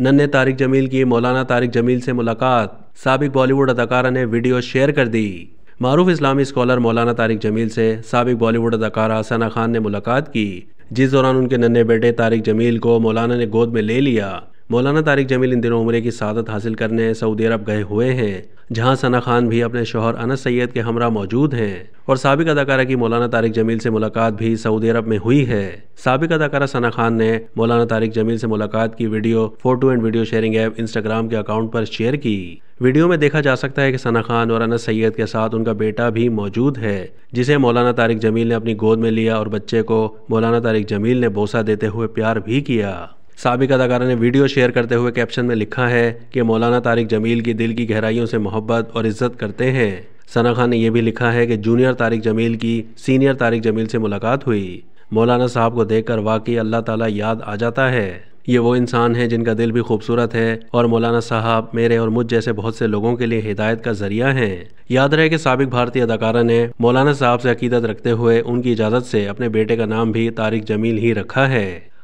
नन्हे तारिक जमील की मौलाना तारिक जमील से मुलाकात सबक बॉलीवुड अदाकारा ने वीडियो शेयर कर दी मरूफ इस्लामी स्कॉलर मौलाना तारिक जमील से सबक बॉलीवुड अदाकारा सना खान ने मुलाकात की जिस दौरान उनके नन्हे बेटे तारिक जमील को मौलाना ने गोद में ले लिया मौलाना तारिक जमील इन दिनों उम्र की सादत हासिल करने सऊदी अरब गए हुए हैं जहां सना खान भी अपने शोहर अनस सैयद के हमरा मौजूद हैं और सबक अदाकारा की मौलाना तारिक जमील से मुलाकात भी सऊदी अरब में हुई है सबक अदाकारा सना खान ने मौलाना तारिक जमील से मुलाकात की video photo and video sharing app Instagram के अकाउंट पर शेयर की वीडियो में देखा जा सकता है कि सना खान और अनस सैयद के साथ उनका बेटा भी मौजूद है जिसे मौलाना तारिक जमील ने अपनी गोद में लिया और बच्चे को मौलाना तारिक जमील ने बोसा देते हुए प्यार भी किया सबक अदाकारा ने वीडियो शेयर करते हुए कैप्शन में लिखा है कि मौलाना तारिक जमील की दिल की गहराइयों से मोहब्बत और इज्जत करते हैं सना खान ने यह भी लिखा है कि जूनियर तारिक जमील की सीनियर तारिक जमील से मुलाकात हुई मौलाना साहब को देखकर वाकई अल्लाह ताला याद आ जाता है ये वो इंसान है जिनका दिल भी खूबसूरत है और मौलाना साहब मेरे और मुझ जैसे बहुत से लोगों के लिए हिदायत का जरिया हैं याद रहे कि सबक भारतीय अदाकारा ने मौलाना साहब से अकीदत रखते हुए उनकी इजाज़त से अपने बेटे का नाम भी तारिक जमील ही रखा है